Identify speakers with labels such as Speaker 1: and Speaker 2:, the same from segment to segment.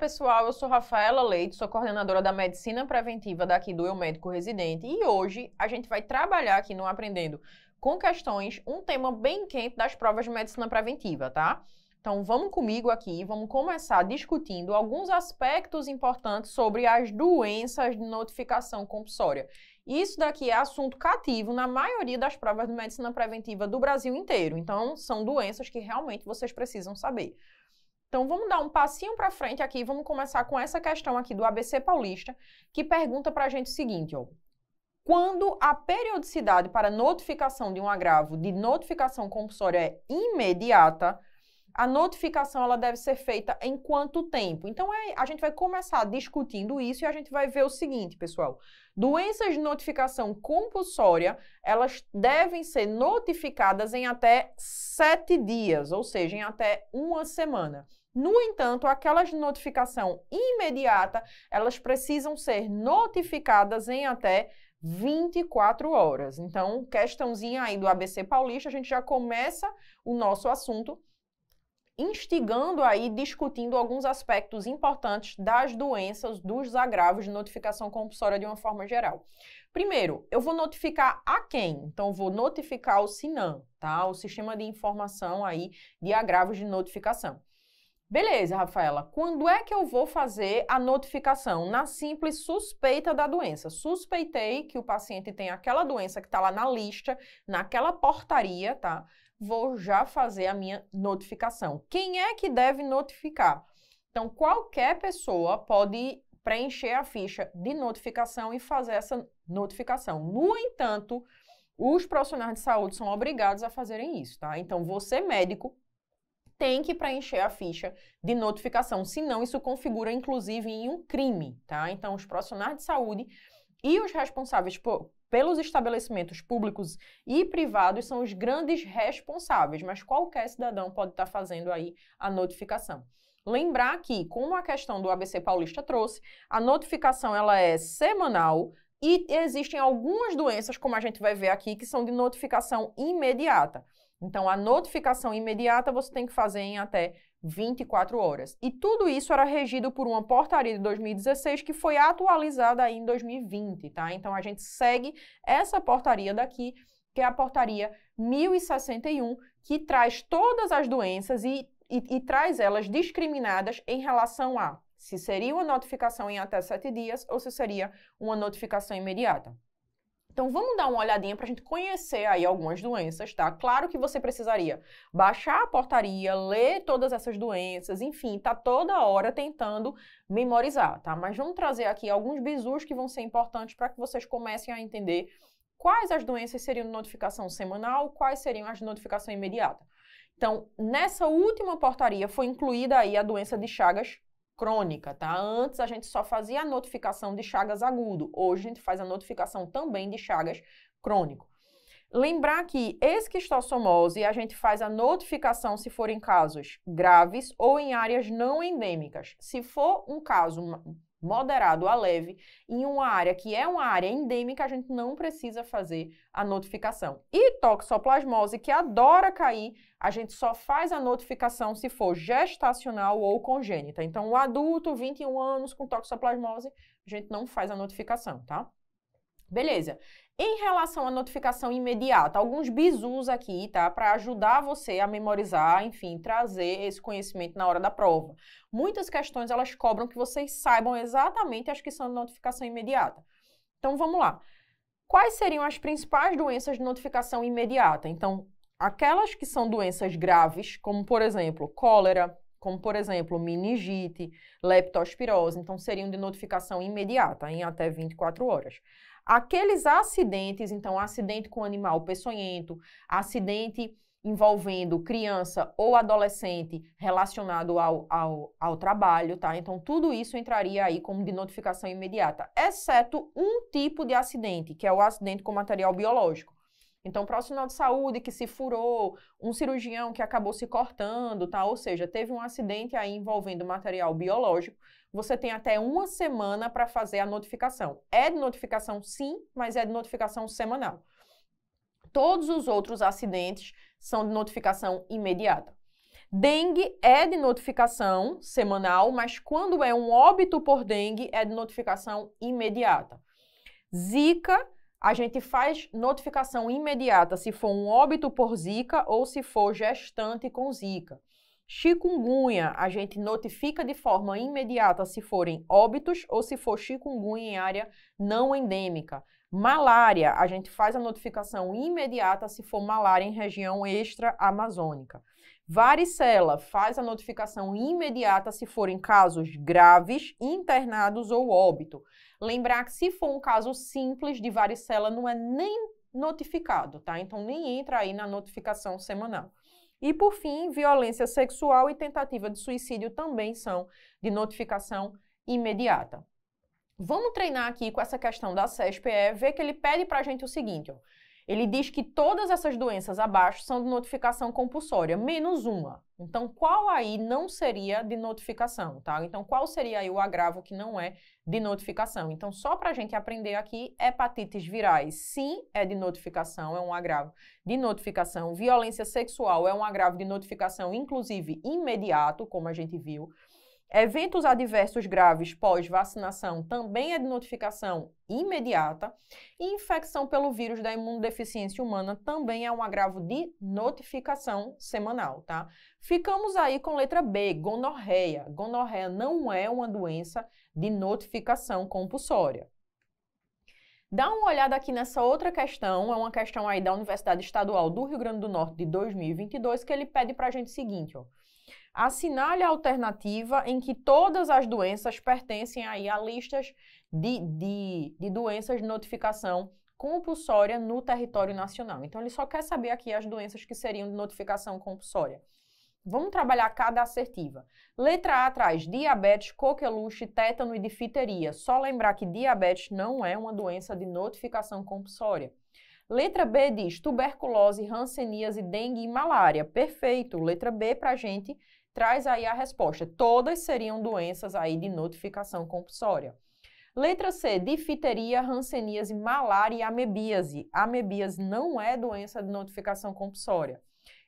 Speaker 1: pessoal, eu sou Rafaela Leite, sou coordenadora da Medicina Preventiva daqui do Eu Médico Residente e hoje a gente vai trabalhar aqui no Aprendendo com Questões um tema bem quente das provas de medicina preventiva, tá? Então vamos comigo aqui, vamos começar discutindo alguns aspectos importantes sobre as doenças de notificação compulsória. Isso daqui é assunto cativo na maioria das provas de medicina preventiva do Brasil inteiro, então são doenças que realmente vocês precisam saber. Então vamos dar um passinho para frente aqui, vamos começar com essa questão aqui do ABC Paulista, que pergunta para a gente o seguinte, ó. Quando a periodicidade para notificação de um agravo de notificação compulsória é imediata, a notificação ela deve ser feita em quanto tempo? Então é, a gente vai começar discutindo isso e a gente vai ver o seguinte, pessoal. Doenças de notificação compulsória, elas devem ser notificadas em até sete dias, ou seja, em até uma semana. No entanto, aquelas de notificação imediata, elas precisam ser notificadas em até 24 horas. Então, questãozinha aí do ABC Paulista, a gente já começa o nosso assunto instigando aí, discutindo alguns aspectos importantes das doenças, dos agravos de notificação compulsória de uma forma geral. Primeiro, eu vou notificar a quem? Então, vou notificar o SINAM, tá? O Sistema de Informação aí de Agravos de Notificação. Beleza, Rafaela. Quando é que eu vou fazer a notificação? Na simples suspeita da doença. Suspeitei que o paciente tem aquela doença que está lá na lista, naquela portaria, tá? Vou já fazer a minha notificação. Quem é que deve notificar? Então, qualquer pessoa pode preencher a ficha de notificação e fazer essa notificação. No entanto, os profissionais de saúde são obrigados a fazerem isso, tá? Então, você médico tem que preencher a ficha de notificação, senão isso configura inclusive em um crime, tá? Então, os profissionais de saúde e os responsáveis por, pelos estabelecimentos públicos e privados são os grandes responsáveis, mas qualquer cidadão pode estar tá fazendo aí a notificação. Lembrar que, como a questão do ABC Paulista trouxe, a notificação ela é semanal, e existem algumas doenças, como a gente vai ver aqui, que são de notificação imediata. Então, a notificação imediata você tem que fazer em até 24 horas. E tudo isso era regido por uma portaria de 2016 que foi atualizada aí em 2020, tá? Então, a gente segue essa portaria daqui, que é a portaria 1061, que traz todas as doenças e, e, e traz elas discriminadas em relação a se seria uma notificação em até 7 dias ou se seria uma notificação imediata. Então vamos dar uma olhadinha para a gente conhecer aí algumas doenças, tá? Claro que você precisaria baixar a portaria, ler todas essas doenças, enfim, tá toda hora tentando memorizar, tá? Mas vamos trazer aqui alguns bisus que vão ser importantes para que vocês comecem a entender quais as doenças seriam notificação semanal, quais seriam as de notificação imediata. Então, nessa última portaria foi incluída aí a doença de Chagas crônica, tá? Antes a gente só fazia a notificação de chagas agudo, hoje a gente faz a notificação também de chagas crônico. Lembrar que esquistossomose a gente faz a notificação se for em casos graves ou em áreas não endêmicas. Se for um caso moderado a leve, em uma área que é uma área endêmica, a gente não precisa fazer a notificação. E toxoplasmose, que adora cair, a gente só faz a notificação se for gestacional ou congênita. Então, o adulto, 21 anos, com toxoplasmose, a gente não faz a notificação, tá? Beleza. Em relação à notificação imediata, alguns bizus aqui, tá? Para ajudar você a memorizar, enfim, trazer esse conhecimento na hora da prova. Muitas questões elas cobram que vocês saibam exatamente as que são de notificação imediata. Então vamos lá. Quais seriam as principais doenças de notificação imediata? Então, aquelas que são doenças graves, como por exemplo, cólera, como por exemplo, meningite, leptospirose, então seriam de notificação imediata, em até 24 horas aqueles acidentes, então acidente com animal peçonhento, acidente envolvendo criança ou adolescente relacionado ao, ao, ao, trabalho, tá? Então, tudo isso entraria aí como de notificação imediata, exceto um tipo de acidente, que é o acidente com material biológico. Então, profissional de saúde que se furou, um cirurgião que acabou se cortando, tá? Ou seja, teve um acidente aí envolvendo material biológico você tem até uma semana para fazer a notificação. É de notificação sim, mas é de notificação semanal. Todos os outros acidentes são de notificação imediata. Dengue é de notificação semanal, mas quando é um óbito por dengue, é de notificação imediata. Zika, a gente faz notificação imediata se for um óbito por Zika ou se for gestante com Zika. Chikungunya, a gente notifica de forma imediata se forem óbitos ou se for chikungunya em área não endêmica. Malária, a gente faz a notificação imediata se for malária em região extra-amazônica. Varicela, faz a notificação imediata se forem casos graves, internados ou óbito. Lembrar que se for um caso simples de varicela, não é nem notificado, tá? Então nem entra aí na notificação semanal. E, por fim, violência sexual e tentativa de suicídio também são de notificação imediata. Vamos treinar aqui com essa questão da CESPE, ver que ele pede para a gente o seguinte, ó, ele diz que todas essas doenças abaixo são de notificação compulsória, menos uma. Então, qual aí não seria de notificação, tá? Então, qual seria aí o agravo que não é de notificação? Então, só para a gente aprender aqui, hepatites virais, sim, é de notificação, é um agravo de notificação. Violência sexual é um agravo de notificação, inclusive imediato, como a gente viu. Eventos adversos graves pós-vacinação também é de notificação imediata. E infecção pelo vírus da imunodeficiência humana também é um agravo de notificação semanal, tá? Ficamos aí com letra B, gonorreia. Gonorreia não é uma doença de notificação compulsória. Dá uma olhada aqui nessa outra questão, é uma questão aí da Universidade Estadual do Rio Grande do Norte de 2022 que ele pede para a gente o seguinte, ó assinale a alternativa em que todas as doenças pertencem aí a listas de, de, de doenças de notificação compulsória no território nacional. Então, ele só quer saber aqui as doenças que seriam de notificação compulsória. Vamos trabalhar cada assertiva. Letra A atrás, diabetes, coqueluche, tétano e difteria. Só lembrar que diabetes não é uma doença de notificação compulsória. Letra B diz tuberculose, e dengue e malária. Perfeito. Letra B para gente traz aí a resposta. Todas seriam doenças aí de notificação compulsória. Letra C, difteria, ranceníase, malária e amebíase. Amebíase não é doença de notificação compulsória.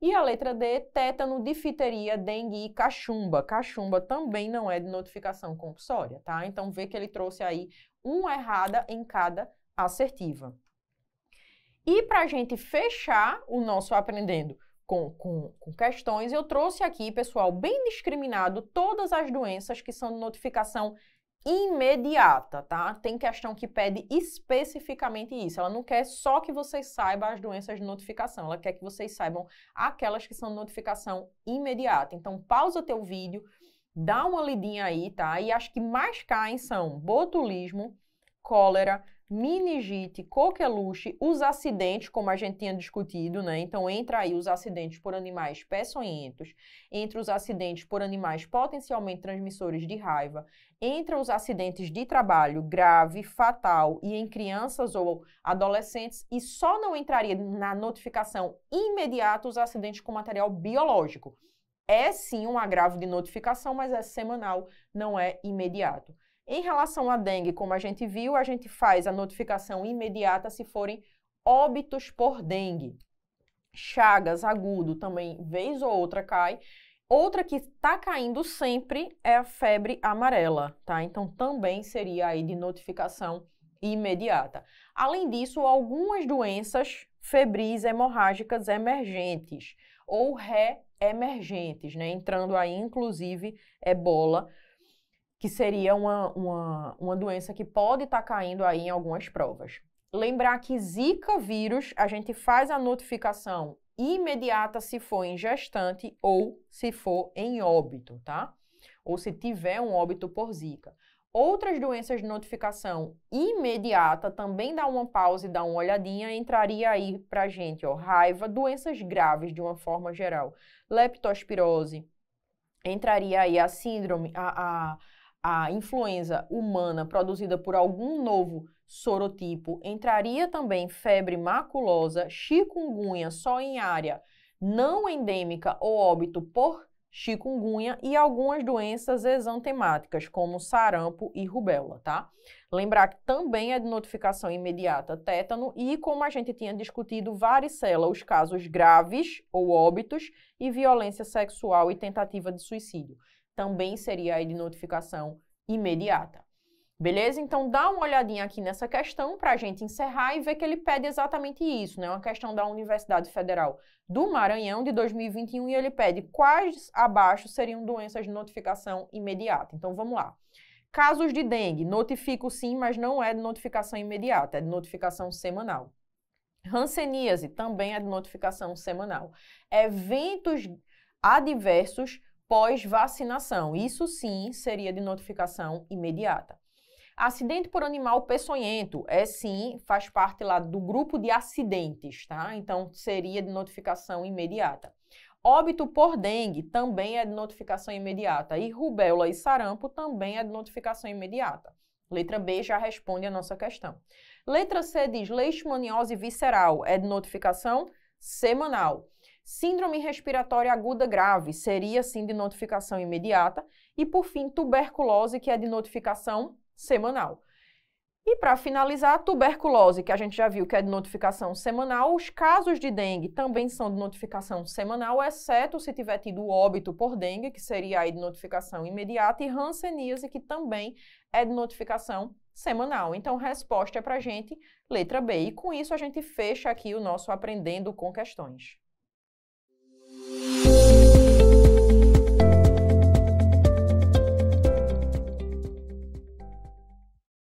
Speaker 1: E a letra D, tétano, difteria, dengue e cachumba. Cachumba também não é de notificação compulsória, tá? Então vê que ele trouxe aí uma errada em cada assertiva. E para a gente fechar o nosso aprendendo com, com, com, questões. Eu trouxe aqui, pessoal, bem discriminado, todas as doenças que são de notificação imediata, tá? Tem questão que pede especificamente isso. Ela não quer só que vocês saibam as doenças de notificação, ela quer que vocês saibam aquelas que são de notificação imediata. Então, pausa teu vídeo, dá uma lidinha aí, tá? E acho que mais caem são botulismo, cólera, meningite, coqueluche, os acidentes, como a gente tinha discutido, né? Então entra aí os acidentes por animais peçonhentos, entre os acidentes por animais potencialmente transmissores de raiva, entra os acidentes de trabalho grave, fatal e em crianças ou adolescentes e só não entraria na notificação imediata os acidentes com material biológico. É sim um agravo de notificação, mas é semanal, não é imediato. Em relação à dengue, como a gente viu, a gente faz a notificação imediata se forem óbitos por dengue. Chagas, agudo, também vez ou outra cai. Outra que está caindo sempre é a febre amarela, tá? Então também seria aí de notificação imediata. Além disso, algumas doenças febris hemorrágicas emergentes ou reemergentes, né? Entrando aí inclusive ebola que seria uma, uma, uma doença que pode estar tá caindo aí em algumas provas. Lembrar que Zika vírus, a gente faz a notificação imediata se for em gestante ou se for em óbito, tá? Ou se tiver um óbito por Zika. Outras doenças de notificação imediata também dá uma pausa e dá uma olhadinha, entraria aí pra gente, ó, raiva, doenças graves de uma forma geral, leptospirose, entraria aí a síndrome, a, a a influenza humana produzida por algum novo sorotipo, entraria também febre maculosa, chikungunya só em área não endêmica ou óbito por chikungunya e algumas doenças exantemáticas, como sarampo e rubéola, tá? Lembrar que também é de notificação imediata tétano e, como a gente tinha discutido, varicela, os casos graves ou óbitos e violência sexual e tentativa de suicídio também seria aí de notificação imediata. Beleza? Então dá uma olhadinha aqui nessa questão para a gente encerrar e ver que ele pede exatamente isso, né? Uma questão da Universidade Federal do Maranhão de 2021 e ele pede quais abaixo seriam doenças de notificação imediata. Então vamos lá. Casos de dengue, notifico sim, mas não é de notificação imediata, é de notificação semanal. Hanseníase também é de notificação semanal. Eventos adversos pós-vacinação. Isso sim seria de notificação imediata. Acidente por animal peçonhento é sim, faz parte lá do grupo de acidentes, tá? Então seria de notificação imediata. Óbito por dengue também é de notificação imediata e rubéola e sarampo também é de notificação imediata. Letra B já responde a nossa questão. Letra C diz leishmaniose visceral é de notificação semanal. Síndrome respiratória aguda grave seria sim de notificação imediata e por fim tuberculose que é de notificação semanal. E para finalizar, tuberculose, que a gente já viu que é de notificação semanal, os casos de dengue também são de notificação semanal, exceto se tiver tido óbito por dengue, que seria aí de notificação imediata, e hanseníase, que também é de notificação semanal. Então, resposta é para gente, letra B. E com isso a gente fecha aqui o nosso Aprendendo com Questões. Yeah.